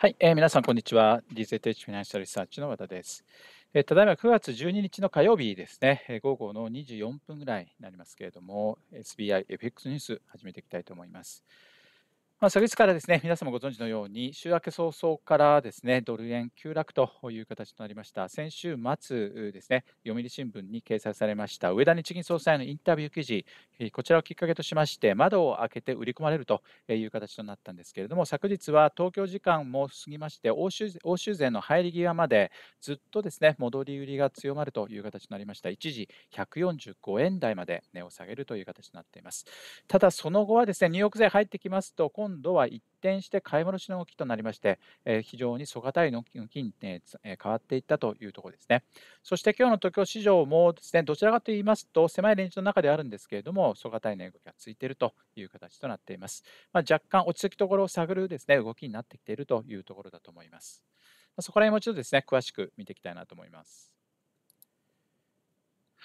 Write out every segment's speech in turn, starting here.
はい、えー、皆さん、こんにちは。DZH フィナンシャルリサーチの和田です、えー、ただいま9月12日の火曜日ですね、えー、午後の24分ぐらいになりますけれども、SBI FX ニュース始めていきたいと思います。まあ、初日からですね、皆様ご存知のように、週明け早々からですね、ドル円急落という形となりました。先週末ですね、読売新聞に掲載されました上田日銀総裁のインタビュー記事、こちらをきっかけとしまして、窓を開けて売り込まれるという形となったんですけれども、昨日は東京時間も過ぎまして、欧州欧州税の入り際までずっとですね、戻り売りが強まるという形となりました。一時145円台まで値を下げるという形となっています。ただ、その後はですね、ーク税入ってきますと、今今度は一転して買い戻しの動きとなりまして、え非常に底堅い動きに、え変わっていったというところですね。そして今日の東京市場もですね、どちらかと言いますと、狭いレンジの中であるんですけれども、底堅いの動きがついているという形となっています。まあ、若干落ち着きところを探るですね、動きになってきているというところだと思います。そこら辺もちょっとですね、詳しく見ていきたいなと思います。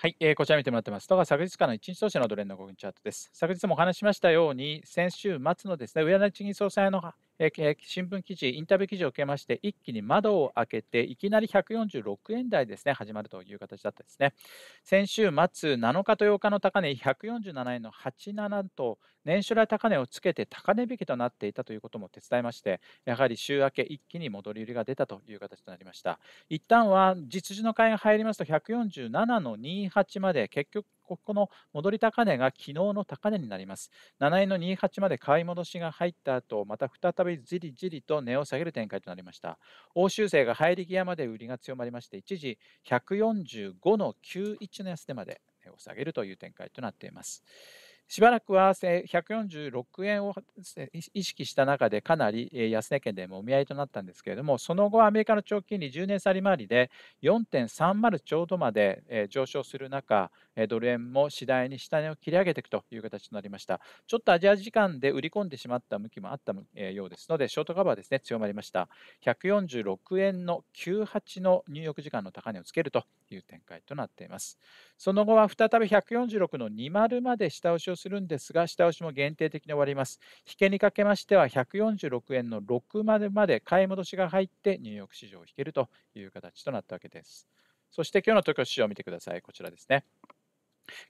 はい、えー、こちら見てもらってます。とが昨日からの1日投資のドレンの5分チャートです。昨日もお話しましたように、先週末のですね、上値賃金総裁の新聞記事、インタビュー記事を受けまして、一気に窓を開けて、いきなり146円台ですね、始まるという形だったですね。先週末、7日と8日の高値、147円の87と、年初来高値をつけて高値引きとなっていたということも手伝いまして、やはり週明け、一気に戻り売りが出たという形となりました。一旦は、実需の買いが入りますと、147の28まで、結局、ここの戻り高値が昨日の高値になります。7円の28まで買い戻しが入った後、また再びじりじりと値を下げる展開となりました。欧州勢が入り際まで売りが強まりまして、一時145の91の安値まで値を下げるという展開となっています。しばらくは146円を意識した中で、かなり安値圏でもみ合いとなったんですけれども、その後、アメリカの長期金利10年差利回りで4.30ちょうどまで上昇する中、ドル円も次第に下値を切り上げていくという形となりました。ちょっとアジア時間で売り込んでしまった向きもあったようですので、ショートカバーですね、強まりました。146円の98の入浴時間の高値をつけるという展開となっています。その後は再び146の20まで下押しをするんですが、下押しも限定的に終わります。引けにかけましては、146円の6までまで買い戻しが入って、ニューヨーク市場を引けるという形となったわけです。そして今日の東京市場を見てください。こちらですね。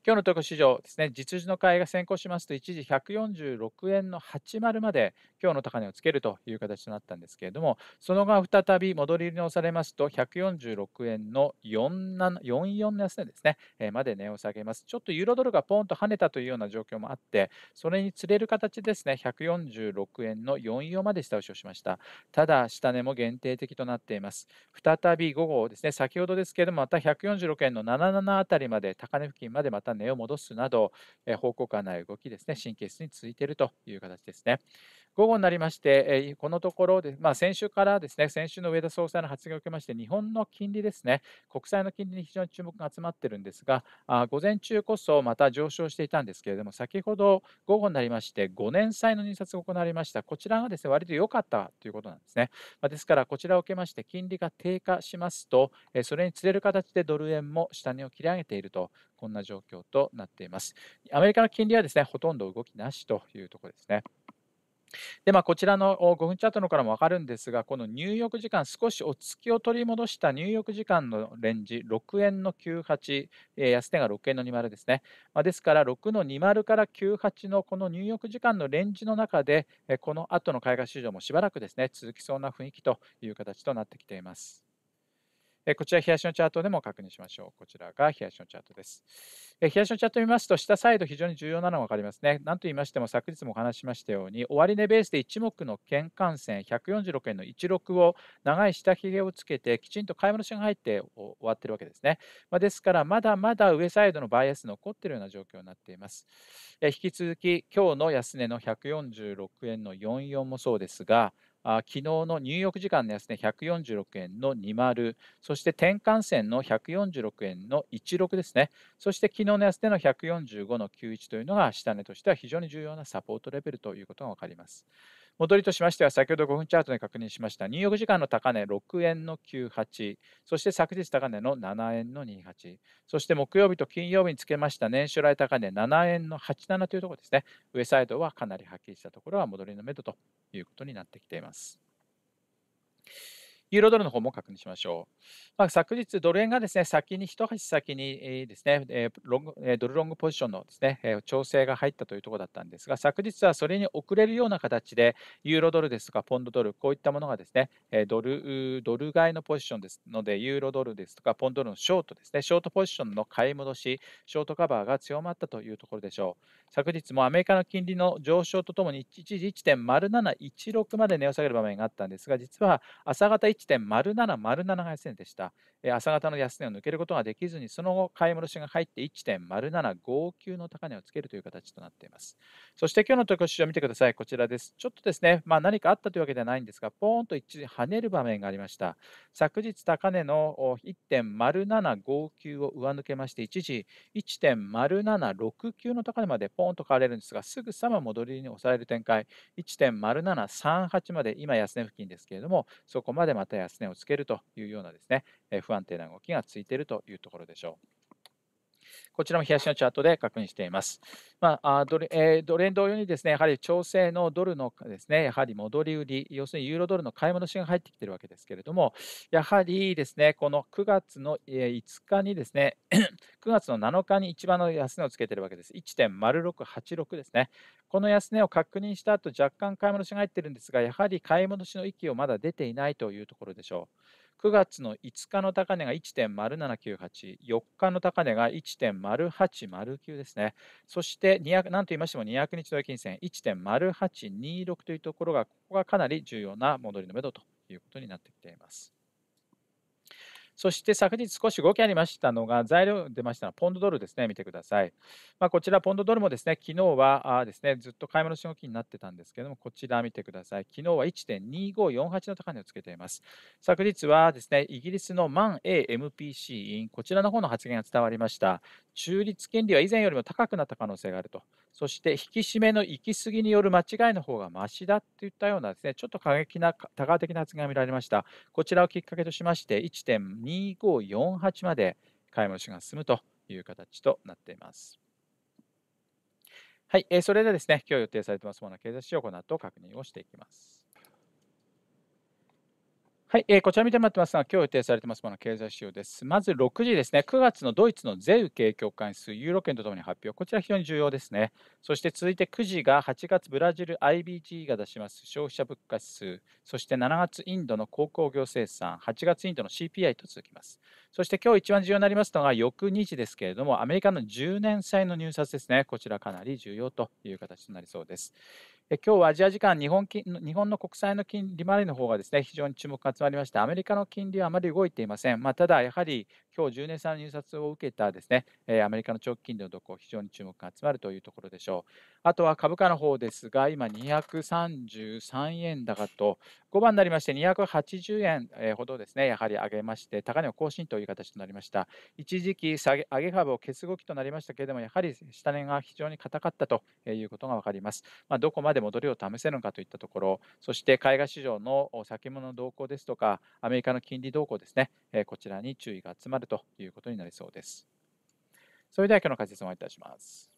今日の東京市場ですね、実需の買いが先行しますと、一時146円の80まで、今日の高値をつけるという形となったんですけれども、その後再び戻り売りに押されますと、146円の44の安値ですね、えー、まで値を下げます。ちょっとユーロドルがポンと跳ねたというような状況もあって、それにつれる形ですね、146円の44まで下押しをしました。ただ、下値も限定的となっています。再び午後ですね、先ほどですけれども、また146円の77あたりまで、高値付近まででまた根を戻すなど、方向感ない動きですね、神経質に続いているという形ですね。午後になりまして、このところで、まあ、先週からですね、先週の上田総裁の発言を受けまして、日本の金利ですね、国債の金利に非常に注目が集まっているんですが、あ午前中こそまた上昇していたんですけれども、先ほど午後になりまして、5年債の入札が行われました、こちらがですね、割と良かったということなんですね。まあ、ですから、こちらを受けまして、金利が低下しますと、それにつれる形でドル円も下値を切り上げていると、こんな状況となっています。アメリカの金利はですね、ほとんど動きなしというところですね。で、まあ、こちらの5分チャートのからも分かるんですが、この入浴時間、少しお月を取り戻した入浴時間のレンジ、6円の98、え安値が6円の20ですね。まあ、ですから、6の20から98のこの入浴時間のレンジの中で、えこの後の海外市場もしばらくですね、続きそうな雰囲気という形となってきています。こちら、冷やしのチャートでも確認しましょう。こちらが冷やしのチャートです。冷やしのチャートを見ますと、下サイド非常に重要なのが分かりますね。なんと言いましても、昨日もお話しましたように、終値ベースで一目の県間線146円の16を長い下髭をつけて、きちんと買い戻しが入って終わっているわけですね。まあ、ですから、まだまだ上サイドのバイアス残っているような状況になっています。引き続き、今日の安値の146円の44もそうですが、昨日の入浴時間の安値、ね、146円の20、そして転換線の146円の16ですね、そして昨日の安値の145の91というのが下値としては非常に重要なサポートレベルということが分かります。戻りとしましては、先ほど5分チャートで確認しました、ニューヨーク時間の高値6円の98、そして昨日高値の7円の28、そして木曜日と金曜日につけました年初来高値7円の87というところですね、上サイドはかなりはっきりしたところは戻りの目処ということになってきています。ユーロドルの方も確認しましょう。まあ、昨日、ドル円がですね、先に、一箸先にですね、ロングドルロングポジションのですね、調整が入ったというところだったんですが、昨日はそれに遅れるような形で、ユーロドルですとか、ポンドドル、こういったものがですね、ドル、ドル買いのポジションですので、ユーロドルですとか、ポンドルのショートですね、ショートポジションの買い戻し、ショートカバーが強まったというところでしょう。昨日もアメリカの金利の上昇とともに、一時1.0716まで値を下げる場面があったんですが、実は朝方1地点0 7 0 7が0 0でした。朝方の安値を抜けることができずに、その後、買い戻しが入って1.0759の高値をつけるという形となっています。そして今日の特集を見てください。こちらです。ちょっとですね、まあ、何かあったというわけではないんですが、ポーンと一時跳ねる場面がありました。昨日高値の1.0759を上抜けまして、一時1.0769の高値までポーンと買われるんですが、すぐさま戻りに抑える展開、1.0738まで、今安値付近ですけれども、そこまでまた安値をつけるというようなですね、不安定な動きがついているというところでしょう。こちらも冷やしのチャートで確認しています。まあ、ドルえー、ドル円同様にですね、やはり調整のドルのですね、やはり戻り売り、要するにユーロドルの買い戻しが入ってきているわけですけれども、やはりですね、この9月の5日にですね、9 月の7日に一番の安値をつけているわけです。1.0686ですね。この安値を確認した後、若干買い戻しが入っているんですが、やはり買い戻しの域をまだ出ていないというところでしょう。9月の5日の高値が1.0798、4日の高値が1.0809ですね。そして200、なんと言いましても200日平金線1.0826というところが、ここがかなり重要な戻りのめどということになってきています。そして昨日少し動きありましたのが、材料出ましたのはポンドドルですね、見てください。まあ、こちら、ポンドドルもですね、昨日はあですね、ずっと買い物し動きになってたんですけども、こちら見てください。昨日は1.2548の高値をつけています。昨日はですね、イギリスのマン AMPC 委員、こちらの方の発言が伝わりました。中立金利は以前よりも高くなった可能性があると。そして引き締めの行き過ぎによる間違いの方がましだといったようなですね、ちょっと過激な、多額的な発言が見られました。こちらをきっかけとしまして、1.2548まで買い戻しが進むという形となっています。はい、えー、それではですね、今日予定されてますものの経済指標、この後確認をしていきます。はい、えー、こちら見てもらってますが、今日予定されてますもの経済指標です。まず6時ですね、9月のドイツの税受景況感数、ユーロ圏とともに発表、こちら非常に重要ですね。そして続いて9時が8月ブラジル IBG が出します消費者物価指数、そして7月インドの鉱工業生産、8月インドの CPI と続きます。そして今日一番重要になりますのが、翌2時ですけれども、アメリカの10年債の入札ですね、こちらかなり重要という形になりそうです。今日はアジア時間日本金、日本の国債の金利までの方がですね、非常に注目が集まりました。アメリカの金利はあまり動いていません。まあ、ただ、やはり今日10年債の入札を受けたですね、アメリカの長期金利の動向、非常に注目が集まるというところでしょう。あとは株価の方ですが、今233円高と、5番になりまして280円ほどですね、やはり上げまして、高値を更新という形となりました。一時期下げ、上げ幅を消す動きとなりましたけれども、やはり下値が非常に硬かったということが分かります。まあ、どこまで戻りを試せるのかといったところそして海外市場の先物動向ですとかアメリカの金利動向ですねこちらに注意が集まるということになりそうですそれでは今日の解説をお願いいたします